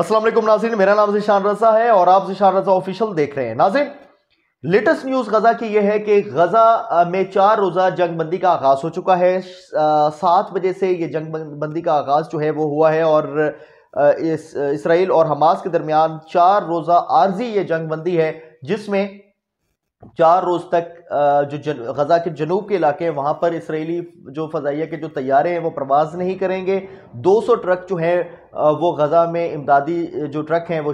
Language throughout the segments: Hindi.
असलम नाजिन मेरा नाम जिशान रजा है और आप जिशान रजा ऑफिशियल देख रहे हैं नाजिन लेटेस्ट न्यूज़ गज़ा की यह है कि गज़ा में चार रोज़ा जंगबंदी का आगाज़ हो चुका है सात बजे से ये जंगबंदी का आगाज़ जो है वो हुआ है और इस इसराइल और हमास के दरमियान चार रोज़ा आर्जी ये जंगबंदी है जिसमें चार रोज तक जो जन, गजा के जनूब के इलाके हैं वहाँ पर इसराइली जो फ़जाइया के जो तैयारे हैं वो प्रवास नहीं करेंगे 200 ट्रक जो हैं वो गजा में इमदादी जो ट्रक हैं वो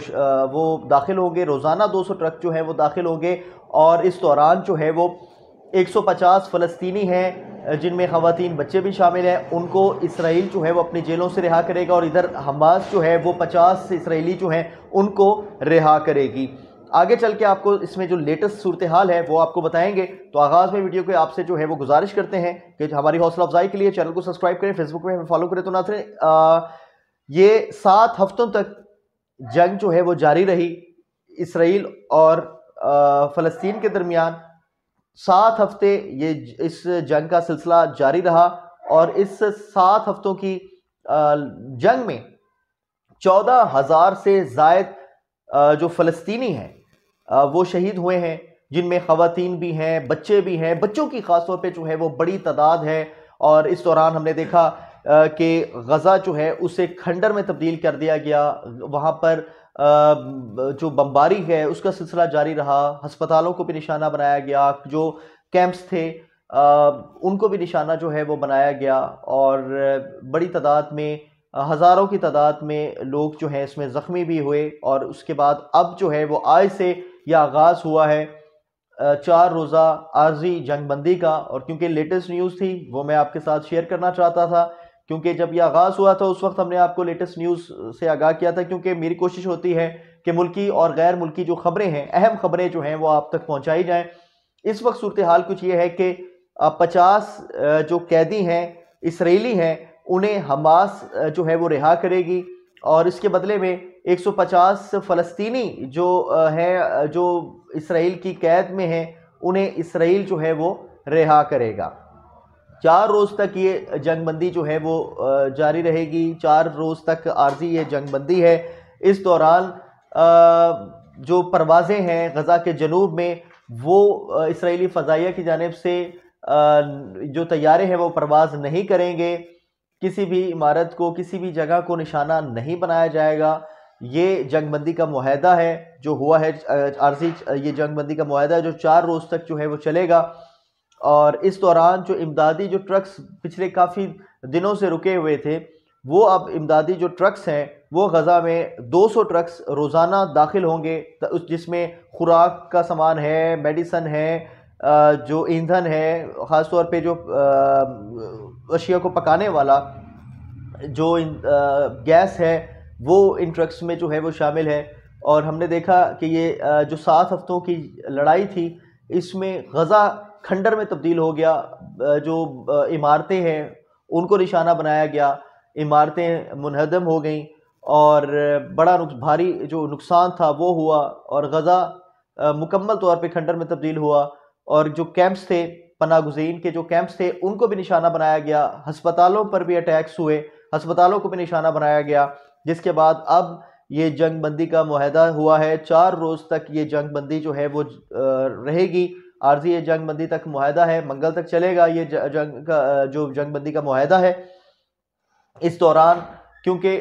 वो दाखिल होंगे रोज़ाना 200 ट्रक जो हैं वो दाखिल होंगे और इस दौरान जो है वो 150 फ़लस्तनी हैं जिनमें ख़वान बच्चे भी शामिल हैं उनको इसराइल जो है वो अपनी जेलों से रिहा करेगा और इधर हमास जो है वो पचास इसराइली जो हैं उनको रिहा करेगी आगे चल के आपको इसमें जो लेटेस्ट सूरत हाल है वो आपको बताएंगे तो आगाज़ में वीडियो के आपसे जो है वो गुजारिश करते हैं कि हमारी हौसला अफजाई के लिए चैनल को सब्सक्राइब करें फेसबुक में हमें फॉलो करें तो नाथरे ये सात हफ्तों तक जंग जो है वो जारी रही इसराइल और फ़लस्तीन के दरमियान सात हफ्ते ये इस जंग का सिलसिला जारी रहा और इस सात हफ्तों की जंग में चौदह हज़ार से जायद जो फ़लस्तीनी हैं वो शहीद हुए हैं जिनमें ख़वान भी हैं बच्चे भी हैं बच्चों की ख़ास तौर पर जो है वो बड़ी तादाद है और इस दौरान हमने देखा कि गज़ा जो है उसे खंडर में तब्दील कर दिया गया वहाँ पर जो बमबारी है उसका सिलसिला जारी रहा हस्पतालों को भी निशाना बनाया गया जो कैंप्स थे उनको भी निशाना जो है वो बनाया गया और बड़ी तादाद में हज़ारों की तादाद में लोग जो हैं इसमें ज़ख्मी भी हुए और उसके बाद अब जो है वो आज से या आगाज़ हुआ है चार रोज़ा आर्जी जंगबंदी का और क्योंकि लेटेस्ट न्यूज़ थी वो मैं आपके साथ शेयर करना चाहता था क्योंकि जब यह आगाज़ हुआ था उस वक्त हमने आपको लेटेस्ट न्यूज़ से आगाह किया था क्योंकि मेरी कोशिश होती है कि मुल्की और गैर मुल्की जो खबरें हैं अहम खबरें जो हैं वो आप तक पहुँचाई जाएँ इस वक्त सूरत हाल कुछ ये है कि पचास जो कैदी हैं इसराइली हैं उन्हें हमास जो है वो रिहा करेगी और इसके बदले में 150 फ़लस्तीनी जो हैं जो इसराइल की कैद में हैं उन्हें इसराइल जो है वो रिहा करेगा चार रोज़ तक ये जंगबंदी जो है वो जारी रहेगी चार रोज़ तक आर्जी ये जंगबंदी है इस दौरान जो परवाज़ें हैं गज़ा के जनूब में वो इसराइली फ़जाइया की जानब से जो तैयारे हैं वो परवाज़ नहीं करेंगे किसी भी इमारत को किसी भी जगह को निशाना नहीं बनाया जाएगा ये जंगबंदी का माहदा है जो हुआ है आरसी ये जंगबंदी का माहदा है जो चार रोज़ तक जो है वो चलेगा और इस दौरान जो इमदादी जो ट्रक्स पिछले काफ़ी दिनों से रुके हुए थे वो अब इमदादी जो ट्रक्स हैं वो गज़ा में 200 ट्रक्स रोज़ाना दाखिल होंगे जिसमें खुराक का सामान है मेडिसन है जो ईंधन है ख़ासतौर पे जो अशिया को पकाने वाला जो गैस है वो इन ट्रक्स में जो है वो शामिल है और हमने देखा कि ये जो सात हफ्तों की लड़ाई थी इसमें गज़ा खंडर में तब्दील हो गया जो इमारतें हैं उनको निशाना बनाया गया इमारतें मुनहदम हो गईं और बड़ा भारी जो नुकसान था वो हुआ और गज़ा मुकम्मल तौर पे खंडर में तब्दील हुआ और जो कैंप्स थे पना गुजीन के जो कैंप्स थे उनको भी निशाना बनाया गया हस्पतालों पर भी अटैक्स हुए हस्पतालों को भी निशाना बनाया गया जिसके बाद अब ये जंग बंदी का माहदा हुआ है चार रोज़ तक ये जंग बंदी जो है वो रहेगी आर्जी ये जंग बंदी तक माहदा है मंगल तक चलेगा ये जंग का जो जंग बंदी का माहदा है इस दौरान क्योंकि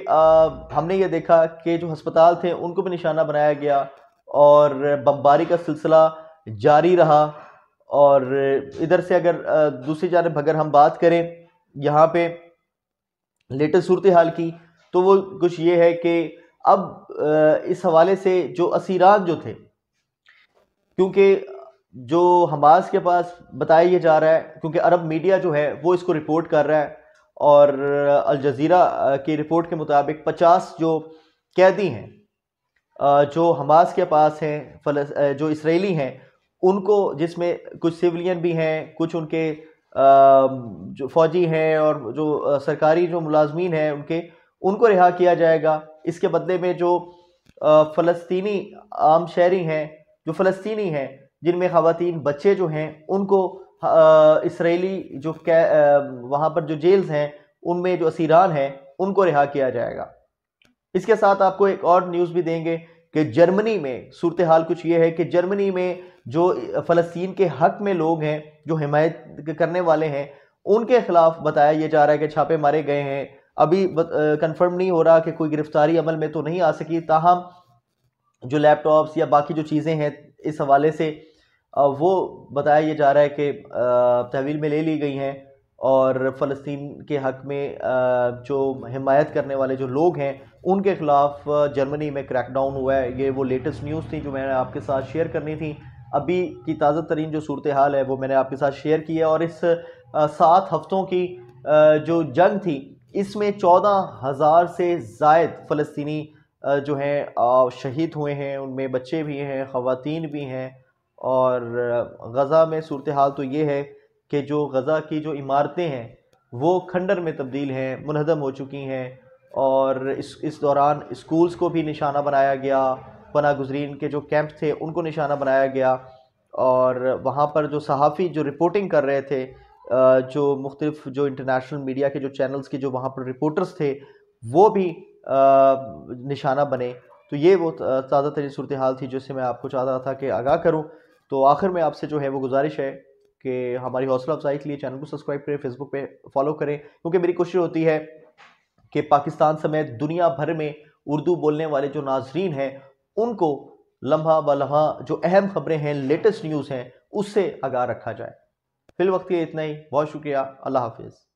हमने ये देखा कि जो हस्पताल थे उनको भी निशाना बनाया गया और बमबारी का सिलसिला जारी रहा और इधर से अगर दूसरी जानब अगर हम बात करें यहाँ पे लेटेस्ट सूरत हाल की तो वो कुछ ये है कि अब इस हवाले से जो असीरान जो थे क्योंकि जो हमास के पास बताया ये जा रहा है क्योंकि अरब मीडिया जो है वो इसको रिपोर्ट कर रहा है और अल जज़ीरा की रिपोर्ट के मुताबिक 50 जो कैदी हैं जो हमास के पास हैं जो इसराइली हैं उनको जिसमें कुछ सिविलियन भी हैं कुछ उनके जो फौजी हैं और जो सरकारी जो मुलाजमीन हैं उनके उनको रिहा किया जाएगा इसके बदले में जो फलस्तनी आम शहरी हैं जो फलस्तनी हैं जिनमें ख़वान बच्चे जो हैं उनको इसराइली जो वहाँ पर जो जेल्स हैं उनमें जो असीरान हैं उनको रिहा किया जाएगा इसके साथ आपको एक और न्यूज़ भी देंगे कि जर्मनी में सूरत हाल कुछ ये है कि जर्मनी में जो फ़लस्तीन के हक में लोग हैं जो हमायत करने वाले हैं उनके ख़िलाफ़ बताया ये जा रहा है कि छापे मारे गए हैं अभी कंफर्म नहीं हो रहा कि कोई गिरफ्तारी अमल में तो नहीं आ सकी ताहम जो लैपटॉप्स या बाकी जो चीज़ें हैं इस हवाले से वो बताया ये जा रहा है कि तहवील में ले ली गई हैं और फ़लस्तीन के हक़ में जो हमायत करने वाले जो लोग हैं उनके ख़िलाफ़ जर्मनी में क्रैकडाउन हुआ है ये वो लेटेस्ट न्यूज़ थी जो मैंने आपके साथ शेयर करनी थी अभी की ताज़ा तरीन जो सूरत हाल है वो मैंने आपके साथ शेयर की है और इस सात हफ़्तों की जो जंग थी इसमें चौदह हज़ार से जायद फ़लस्तनी जो हैं शहीद हुए हैं उनमें बच्चे भी हैं ख़वान भी हैं और गज़ा में सूरत हाल तो ये है कि जो गज़ा की जो इमारतें हैं वो खंडर में तब्दील हैं मुनहदम हो चुकी हैं और इस इस दौरान स्कूल्स को भी निशाना बनाया गया पना गुजरीन के जो कैंप थे उनको निशाना बनाया गया और वहाँ पर जो सहाफ़ी जो रिपोर्टिंग कर रहे थे जो मुख्तलिफ जो इंटरनेशनल मीडिया के जो चैनल्स के जो वहाँ पर रिपोर्टर्स थे वो भी निशाना बने तो ये वो ताज़ा तरीन सूरत हाल थी जिससे मैं आपको चाह रहा था कि आगाह करूँ तो आखिर में आपसे जो है वो गुजारिश है कि हमारी हौसला अफजाई के लिए चैनल को सब्सक्राइब करें फेसबुक पे फॉलो करें क्योंकि मेरी कोशिश होती है कि पाकिस्तान समेत दुनिया भर में उर्दू बोलने वाले जो नाजरीन हैं उनको लम्हा ब लम्हा जो अहम खबरें हैं लेटेस्ट न्यूज़ हैं उससे आगाह रखा जाए फिल वक्त ये इतना ही बहुत शुक्रिया अल्लाह हाफिज़